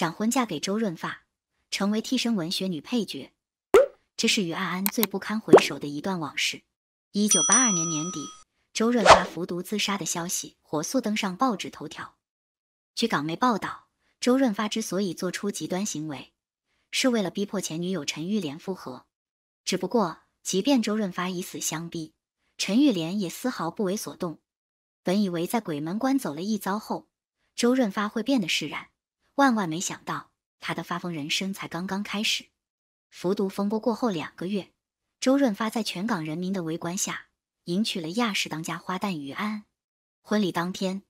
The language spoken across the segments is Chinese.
闪婚嫁给周润发，成为替身文学女配角，这是余安安最不堪回首的一段往事。一九八二年年底，周润发服毒自杀的消息火速登上报纸头条。据港媒报道，周润发之所以做出极端行为，是为了逼迫前女友陈玉莲复合。只不过，即便周润发以死相逼，陈玉莲也丝毫不为所动。本以为在鬼门关走了一遭后，周润发会变得释然。万万没想到，他的发疯人生才刚刚开始。服毒风波过后两个月，周润发在全港人民的围观下迎娶了亚视当家花旦于安。婚礼当天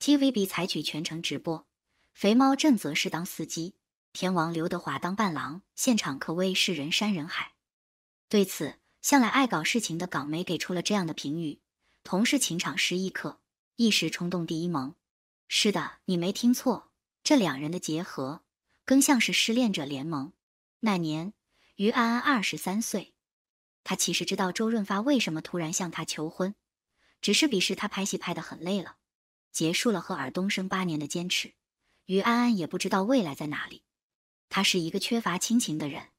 ，TVB 采取全程直播，肥猫郑则仕当司机，天王刘德华当伴郎，现场可谓是人山人海。对此，向来爱搞事情的港媒给出了这样的评语：“同是情场失意客，一时冲动第一萌。”是的，你没听错。这两人的结合更像是失恋者联盟。那年，于安安二十三岁，她其实知道周润发为什么突然向她求婚，只是彼时他拍戏拍得很累了，结束了和尔冬升八年的坚持。于安安也不知道未来在哪里。她是一个缺乏亲情的人，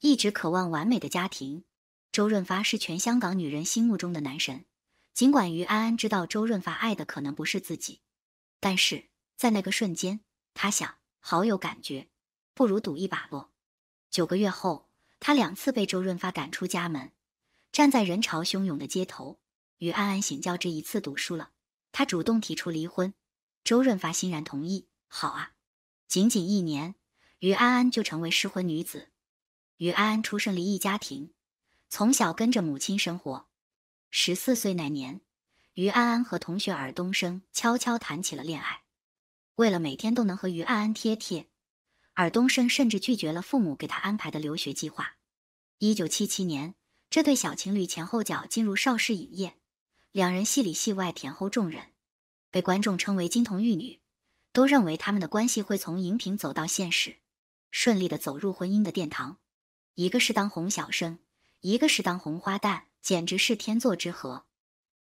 一直渴望完美的家庭。周润发是全香港女人心目中的男神，尽管于安安知道周润发爱的可能不是自己，但是在那个瞬间。他想，好有感觉，不如赌一把咯。九个月后，他两次被周润发赶出家门。站在人潮汹涌的街头，于安安醒觉，这一次赌输了。他主动提出离婚，周润发欣然同意。好啊，仅仅一年，于安安就成为失婚女子。于安安出生离异家庭，从小跟着母亲生活。十四岁那年，于安安和同学尔冬升悄悄谈起了恋爱。为了每天都能和于安安贴贴，尔东升甚至拒绝了父母给他安排的留学计划。一九七七年，这对小情侣前后脚进入邵氏影业，两人戏里戏外甜后众人，被观众称为金童玉女，都认为他们的关系会从荧屏走到现实，顺利的走入婚姻的殿堂。一个是当红小生，一个是当红花旦，简直是天作之合。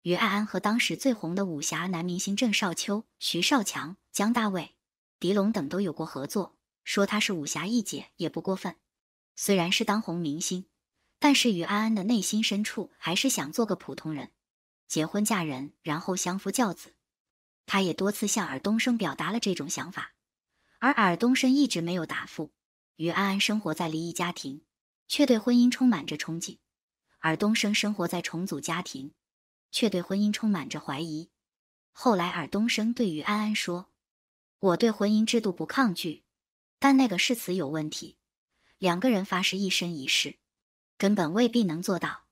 于安安和当时最红的武侠男明星郑少秋、徐少强、姜大卫、狄龙等都有过合作，说他是武侠一姐也不过分。虽然是当红明星，但是于安安的内心深处还是想做个普通人，结婚嫁人，然后相夫教子。他也多次向尔东升表达了这种想法，而尔东升一直没有答复。于安安生活在离异家庭，却对婚姻充满着憧憬；尔东升生活在重组家庭。却对婚姻充满着怀疑。后来，尔东升对于安安说：“我对婚姻制度不抗拒，但那个誓词有问题。两个人发誓一生一世，根本未必能做到，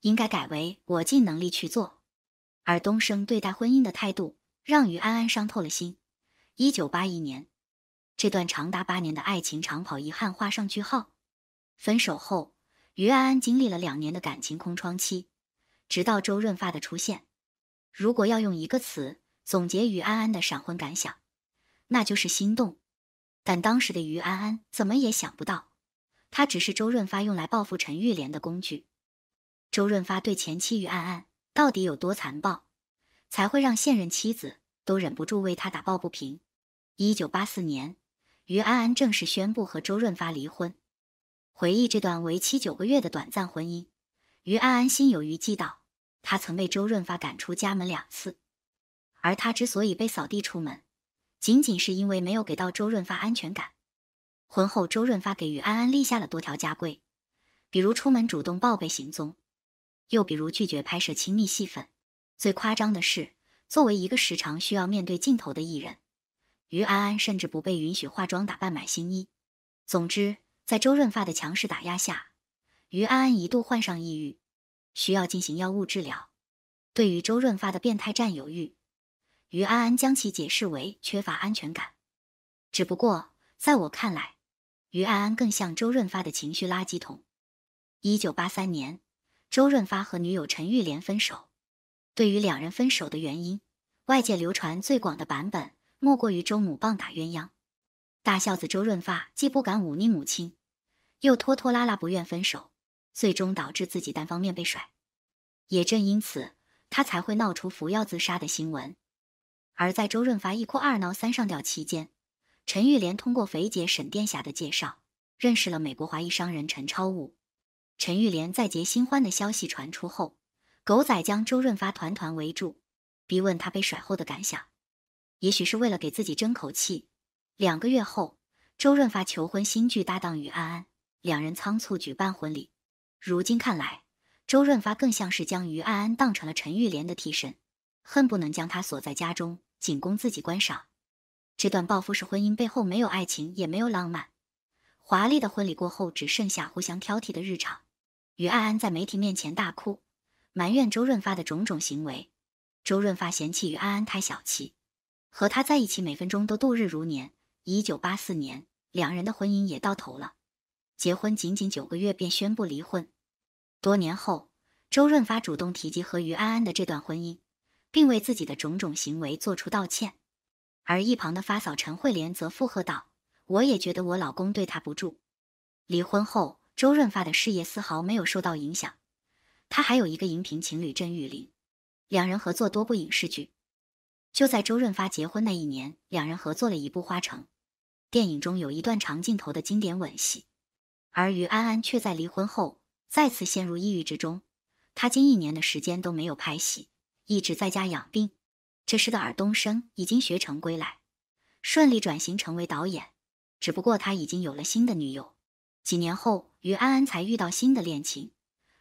应该改为‘我尽能力去做’。”尔东升对待婚姻的态度让于安安伤透了心。一九八一年，这段长达八年的爱情长跑遗憾画上句号。分手后，于安安经历了两年的感情空窗期。直到周润发的出现，如果要用一个词总结余安安的闪婚感想，那就是心动。但当时的余安安怎么也想不到，他只是周润发用来报复陈玉莲的工具。周润发对前妻余安安到底有多残暴，才会让现任妻子都忍不住为他打抱不平？一九八四年，余安安正式宣布和周润发离婚。回忆这段为期九个月的短暂婚姻，余安安心有余悸道。他曾被周润发赶出家门两次，而他之所以被扫地出门，仅仅是因为没有给到周润发安全感。婚后，周润发给余安安立下了多条家规，比如出门主动报备行踪，又比如拒绝拍摄亲密戏份。最夸张的是，作为一个时常需要面对镜头的艺人，于安安甚至不被允许化妆打扮、买新衣。总之，在周润发的强势打压下，于安安一度患上抑郁。需要进行药物治疗。对于周润发的变态占有欲，余安安将其解释为缺乏安全感。只不过，在我看来，余安安更像周润发的情绪垃圾桶。一九八三年，周润发和女友陈玉莲分手。对于两人分手的原因，外界流传最广的版本，莫过于周母棒打鸳鸯。大孝子周润发既不敢忤逆母亲，又拖拖拉拉不愿分手。最终导致自己单方面被甩，也正因此，他才会闹出服药自杀的新闻。而在周润发一哭二闹三上吊期间，陈玉莲通过肥姐沈殿霞的介绍，认识了美国华裔商人陈超武。陈玉莲再结新欢的消息传出后，狗仔将周润发团团围住，逼问他被甩后的感想。也许是为了给自己争口气，两个月后，周润发求婚新剧搭档于安安，两人仓促举办婚礼。如今看来，周润发更像是将余安安当成了陈玉莲的替身，恨不能将她锁在家中，仅供自己观赏。这段报复式婚姻背后没有爱情，也没有浪漫。华丽的婚礼过后，只剩下互相挑剔的日常。余安安在媒体面前大哭，埋怨周润发的种种行为。周润发嫌弃余安安太小气，和他在一起每分钟都度日如年。一九八四年，两人的婚姻也到头了，结婚仅仅九个月便宣布离婚。多年后，周润发主动提及和余安安的这段婚姻，并为自己的种种行为做出道歉。而一旁的发嫂陈慧莲则附和道：“我也觉得我老公对他不住。”离婚后，周润发的事业丝毫没有受到影响。他还有一个荧屏情侣郑裕玲，两人合作多部影视剧。就在周润发结婚那一年，两人合作了一部《花城》，电影中有一段长镜头的经典吻戏。而余安安却在离婚后。再次陷入抑郁之中，他近一年的时间都没有拍戏，一直在家养病。这时的尔冬升已经学成归来，顺利转型成为导演，只不过他已经有了新的女友。几年后，余安安才遇到新的恋情，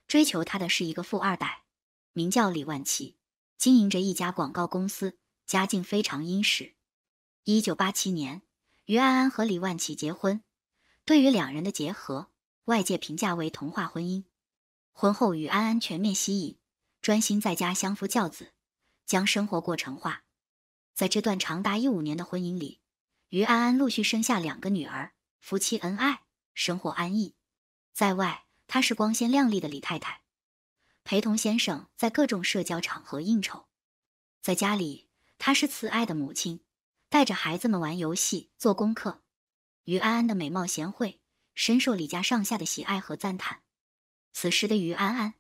追求她的是一个富二代，名叫李万起，经营着一家广告公司，家境非常殷实。一九八七年，于安安和李万起结婚。对于两人的结合，外界评价为童话婚姻，婚后与安安全面吸引，专心在家相夫教子，将生活过程化。在这段长达一五年的婚姻里，于安安陆续生下两个女儿，夫妻恩爱，生活安逸。在外，她是光鲜亮丽的李太太，陪同先生在各种社交场合应酬；在家里，她是慈爱的母亲，带着孩子们玩游戏、做功课。于安安的美貌贤惠。深受李家上下的喜爱和赞叹。此时的于安安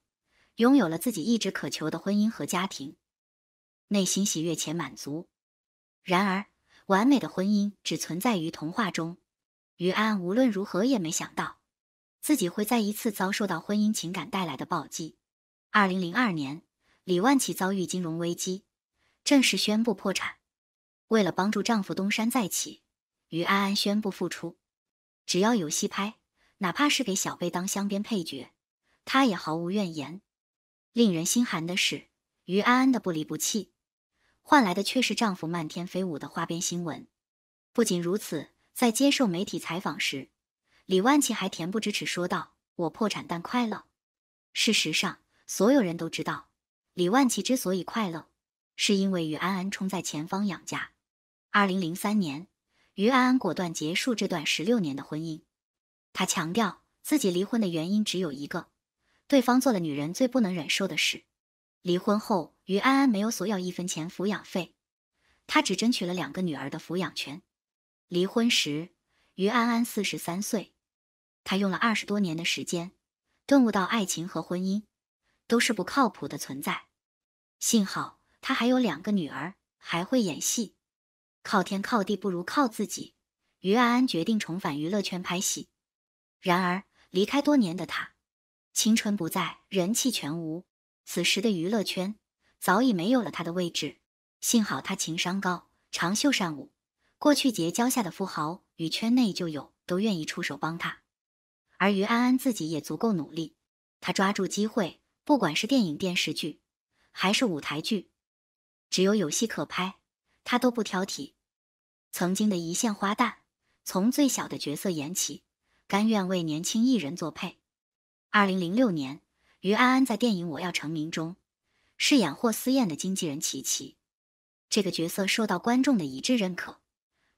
拥有了自己一直渴求的婚姻和家庭，内心喜悦且满足。然而，完美的婚姻只存在于童话中。于安安无论如何也没想到，自己会再一次遭受到婚姻情感带来的暴击。二零零二年，李万起遭遇金融危机，正式宣布破产。为了帮助丈夫东山再起，于安安宣布复出。只要有戏拍，哪怕是给小贝当香边配角，他也毫无怨言。令人心寒的是，于安安的不离不弃，换来的却是丈夫漫天飞舞的花边新闻。不仅如此，在接受媒体采访时，李万琪还恬不知耻说道：“我破产但快乐。”事实上，所有人都知道，李万琪之所以快乐，是因为与安安冲在前方养家。二零零三年。于安安果断结束这段十六年的婚姻。她强调自己离婚的原因只有一个：对方做了女人最不能忍受的事。离婚后，于安安没有索要一分钱抚养费，她只争取了两个女儿的抚养权。离婚时，于安安四十三岁，她用了二十多年的时间顿悟到爱情和婚姻都是不靠谱的存在。幸好她还有两个女儿，还会演戏。靠天靠地不如靠自己。于安安决定重返娱乐圈拍戏，然而离开多年的她，青春不在，人气全无。此时的娱乐圈早已没有了她的位置。幸好她情商高，长袖善舞，过去结交下的富豪与圈内旧友都愿意出手帮她。而于安安自己也足够努力，她抓住机会，不管是电影、电视剧，还是舞台剧，只有有戏可拍。他都不挑剔，曾经的一线花旦，从最小的角色演起，甘愿为年轻艺人作配。二零零六年，余安安在电影《我要成名》中饰演霍思燕的经纪人琪琪，这个角色受到观众的一致认可，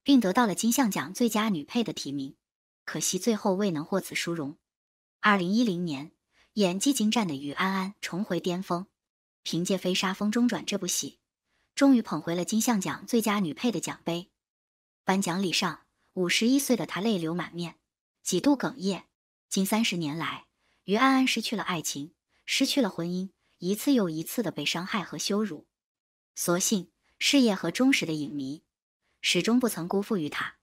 并得到了金像奖最佳女配的提名，可惜最后未能获此殊荣。二零一零年，演技精湛的余安安重回巅峰，凭借《飞沙风中转》这部戏。终于捧回了金像奖最佳女配的奖杯。颁奖礼上，五十一岁的她泪流满面，几度哽咽。近三十年来，于安安失去了爱情，失去了婚姻，一次又一次的被伤害和羞辱。所幸，事业和忠实的影迷始终不曾辜负于她。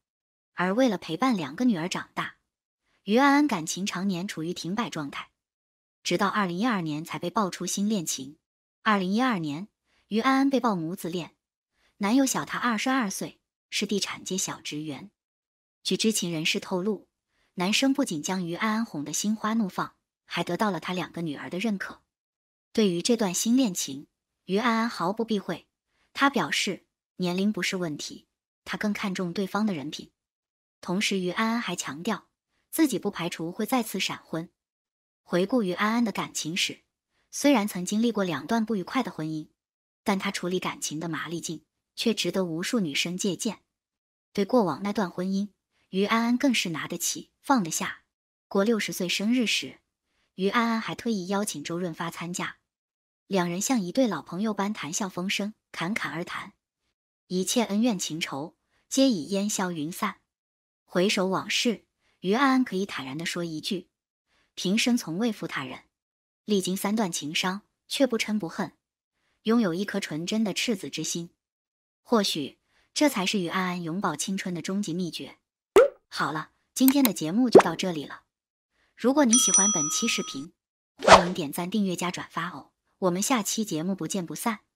而为了陪伴两个女儿长大，于安安感情常年处于停摆状态，直到二零一二年才被爆出新恋情。二零一二年。于安安被曝母子恋，男友小她二十二岁，是地产界小职员。据知情人士透露，男生不仅将于安安哄得心花怒放，还得到了他两个女儿的认可。对于这段新恋情，于安安毫不避讳，他表示年龄不是问题，他更看重对方的人品。同时，于安安还强调自己不排除会再次闪婚。回顾于安安的感情史，虽然曾经历过两段不愉快的婚姻。但他处理感情的麻利劲，却值得无数女生借鉴。对过往那段婚姻，于安安更是拿得起放得下。过六十岁生日时，于安安还特意邀请周润发参加，两人像一对老朋友般谈笑风生，侃侃而谈，一切恩怨情仇皆已烟消云散。回首往事，于安安可以坦然地说一句：“平生从未负他人，历经三段情伤，却不嗔不恨。”拥有一颗纯真的赤子之心，或许这才是与安安永葆青春的终极秘诀。好了，今天的节目就到这里了。如果你喜欢本期视频，欢迎点赞、订阅加转发哦。我们下期节目不见不散。